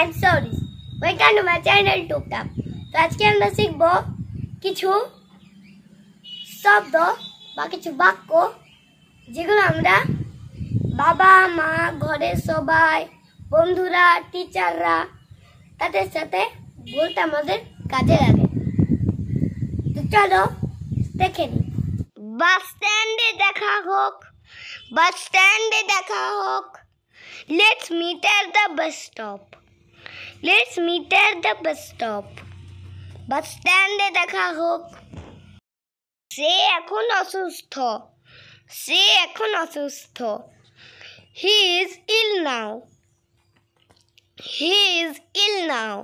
And stories welcome to my channel টুকটাপ তো আজকে আমরা শিখব কিছু শব্দ বা কিছু বাক্য যেগুলো আমরা বাবা মা ঘরের সবাই বন্ধুরা টিচাররা তাদের সাথে বলতে আমাদের কাজে লাগে তো চলো দেখে নিই বাস স্ট্যান্ডে দেখা হোক বাস স্ট্যান্ডে দেখা হোক let's meet at the bus stop Let's meet at the bus stop. Bus stand দেখা হোক। সে এখন অসুস্থ। সে এখন অসুস্থ। He is ill now. He is ill now.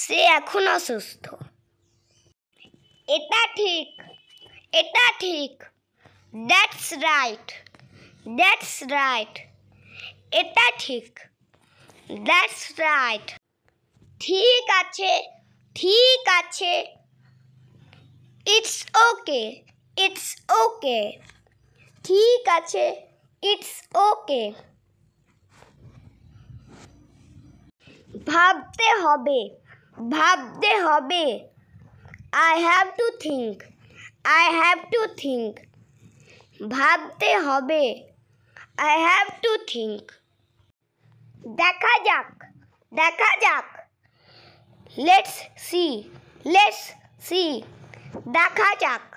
সে এখন অসুস্থ। এটা ঠিক। এটা ঠিক। That's right. That's right. এটা ঠিক। right. দ্যাটস রাইট ঠিক আছে ঠিক আছে ইটস ওকে ইটস ওকে ঠিক আছে ইটস ওকে ভাবতে হবে ভাবতে হবে I have to think I have to think ভাবতে হবে আই হ্যাভ টু থিঙ্ক देखा जाक देखा जाक लेट्स सी लेट्स सी देखा जाक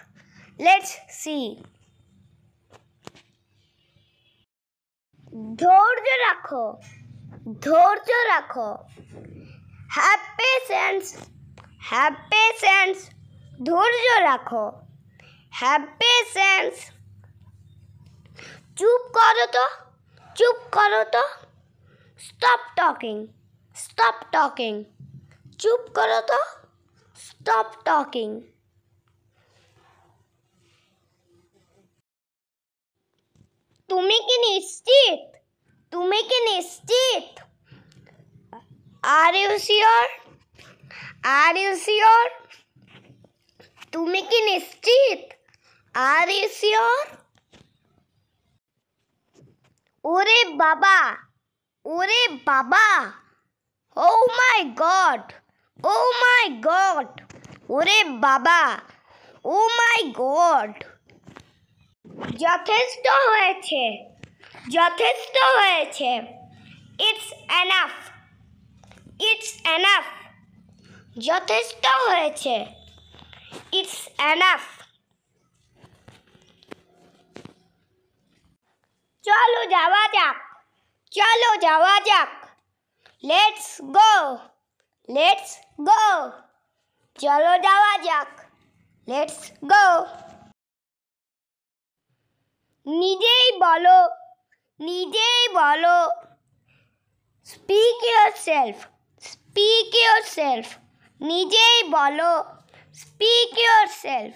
लेट्स सी धैर्य रखो धैर्य रखो हैप्पी सेंस हैप्पी सेंस धैर्य रखो हैप्पी सेंस चुप करो तो चुप करो तो स्टॉप टॉकिंग स्टॉप टॉकिंग चुप करो तो स्टॉप टॉकिंग तुम्हें कि निश्चित तुम्हें कि निश्चित are you sure are you sure तुम्हें कि निश्चित आर यू सियोर ओरे बाबा ওরে বাবা ও মাই গড ও মাই গড ওরে বাবা ও মাই গড যথেষ্ট হয়েছে যথেষ্ট হয়েছে ইটস এনাফ ইটস এনাফ যথেষ্ট হয়েছে ইটস এনাফ চলো যাওয়া যাক চলো যাওয়া যাক লেটস গো লেটস গো চলো যাওয়া যাক লেটস গো নিজেই বলো নিজেই বলো speak yourself speak yourself নিজেই বলো স্পিক ইউর সেলফ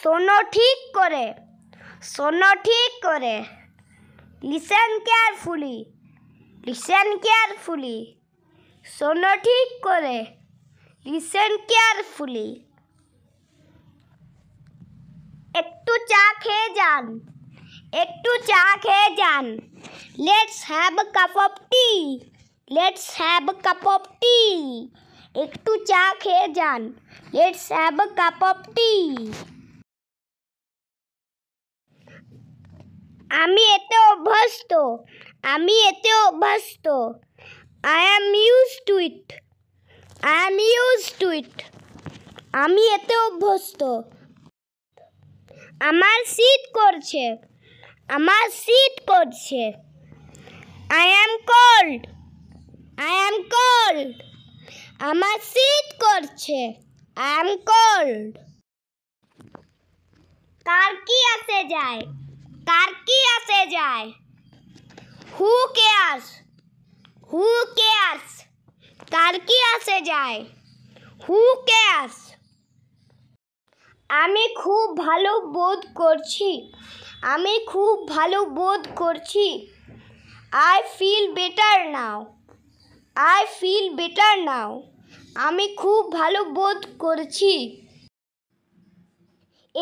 শোনো ঠিক করে শোনো ঠিক করে লিসেন কেয়ারফুলি লিসেন কেয়ারফুলি শোনো ঠিক করে লিসেন কেয়ারফুলি একটু চা খেয়ে যান একটু চা খেয়ে যান let's have cup of tea let's have cup of tea একটু চা খেয়ে যান let's have cup of tea আমি এতে অভ্যস্ত আমি এতে অভ্যস্ত I am use to it I am use to it আমি এতে অভ্যস্ত আমার শীত করছে আমার শীত করছে I am cold I am cold আমার শীত করছে আই অ্যাম কোল্ড কার কি আসে যায় কার কি আসে যায় হু কেয়ার্স হু কেয়ার্স কার কি আসে যায় হু কেয়ার্স আমি খুব ভালো বোধ করছি আমি খুব ভালো বোধ করছি I feel better now I feel better now আমি খুব ভালো বোধ করছি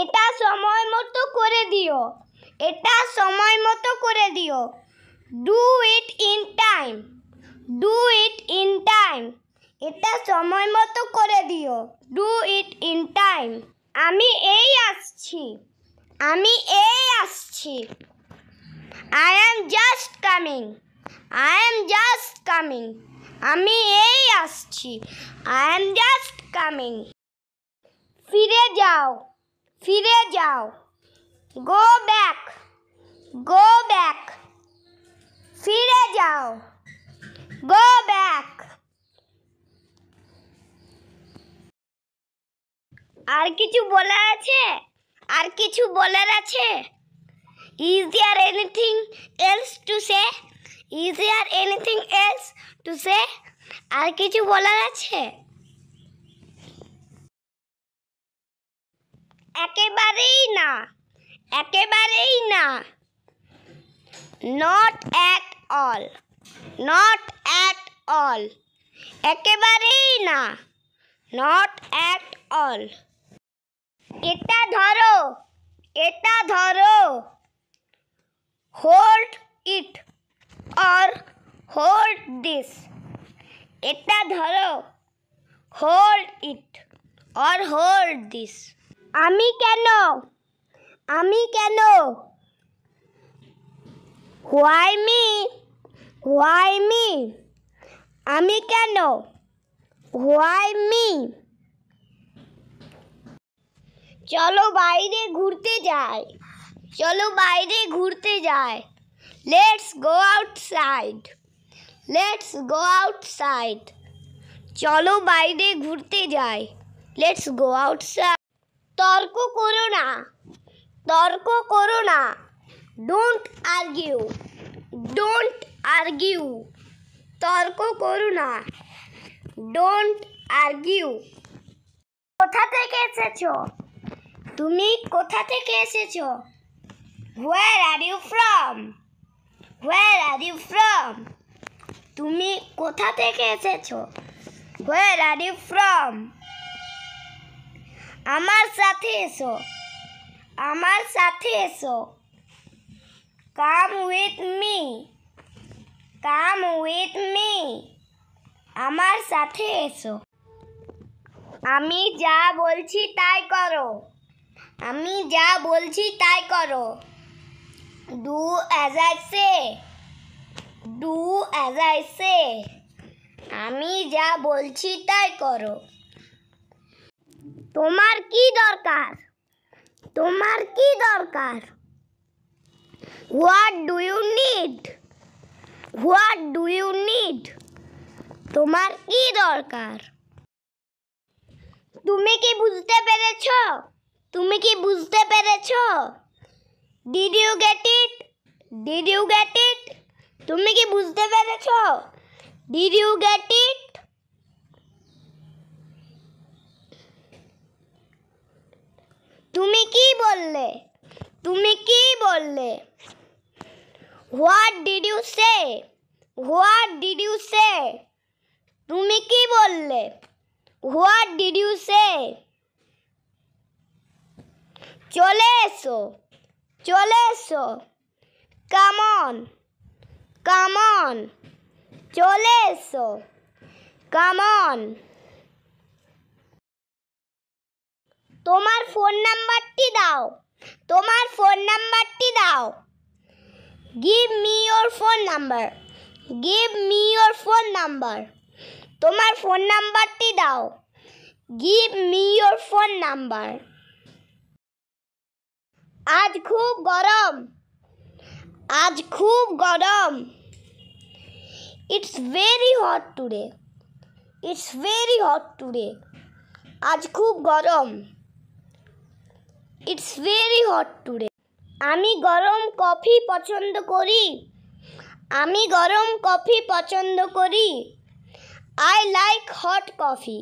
এটা সময় মতো করে দিও এটা সময় মতো করে দিও do it in time do it in time এটা সময় মতো করে দিও ডু ইট ইন টাইম আমি এই আসছি আমি এই আসছি I am just coming I am just coming আমি এই আসছি আই এম জাস্ট কামিং ফিরে যাও ফিরে যাও গো ব্যাক গো ব্যাক ফিরে যাও গো ব্যাক আর কিছু বলার আছে আর কিছু বলার আছে is there anything else to say is there anything else to say আর কিছু বলার আছে একেবারেই না একেবারেই না not at all not at all একেবারেই না নট অ্যাট অল এটা ধরো এটা ধরো hold it or hold this এটা ধরো hold it or hold this আমি কেন আমি কেন হোয়াই মি হোয়াই মি আমি কেন হোয়াই মি চলো বাইরে ঘুরতে যাই চলো বাইরে ঘুরতে যাই let's go outside let's go outside চলো বাইরে ঘুরতে যাই লেটস গো আউটসাইড তর্ক করো না তর্ক করো না ডোন্ট আর্গিউ ডোন্ট আর্গিউ তর্ক করো না ডোন্ট আর্গিউ কোথা থেকে এসেছো তুমি কোথা থেকে এসেছো where are you from where are you from তুমি কোথা থেকে এসেছো হোয়ার আর ইউ ফ্রম আমার সাথে এসো আমার সাথে এসো come with me come with me আমার সাথে এসো আমি যা বলছি তাই করো আমি যা বলছি তাই করো do as I say do as I say আমি যা বলছি তাই করো তোমার কি দরকার তোমার কি দরকার what do you need what do you need তোমার কি দরকার তুমি কি বুঝতে পেরেছ তুমি কি বুঝতে পেরেছ did you get it did you get it তুমি কি বুঝতে পেরেছ ডিড ইউ গেট ইট তুমি কি বললে তুমি কি বললে what did you say what did you say তুমি কি বললে হোয়াট ডিড ইউ সে চলে এসো চলে এসো কামন কামন চলে এসো কামন তোমার ফোন নাম্বারটি দাও তোমার ফোন নাম্বারটি দাও give me your phone number give me your phone number তোমার ফোন নাম্বারটি দাও give me your phone number আজ খুব গরম আজ খুব গরম it's very hot today it's very hot today আজ খুব গরম ইটস ভেরি হট টুডে আমি গরম কফি পছন্দ করি আমি গরম কফি পছন্দ করি I like hot coffee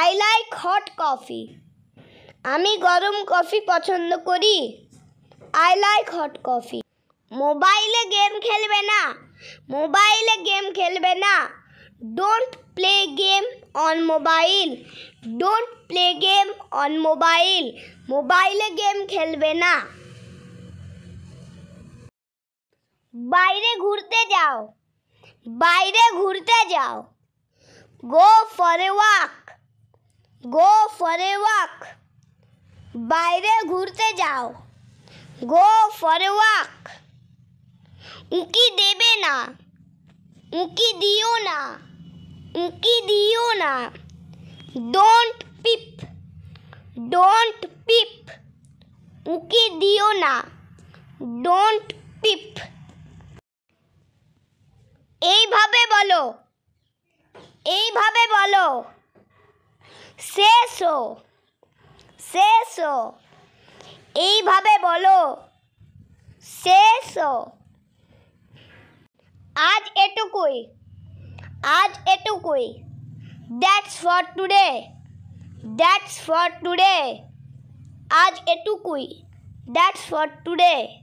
I like hot coffee আমি গরম কফি পছন্দ করি আই লাইক হট কফি মোবাইলে গেম খেলবে না মোবাইলে গেম খেলবে না don't play game on mobile don't play game on mobile mobile game খেলবে না বাইরে ঘুরতে যাও বাইরে ঘুরতে যাও go for a walk go for a walk বাইরে ঘুরতে যাও go for a walk উঁকি দেবে না উঁকি দিও না উঁকি দিও না ডোন্ট পিপ ডোন্ট পিপ উঁকি দিও না ডোন্ট পিপ এইভাবে বলো এইভাবে বলো শেষ শেষ এইভাবে বলো শেষ আজ এটুকুই আজ এটুকুই that's for today that's for today আজ এটুকুই দ্যাটস ফর টুডে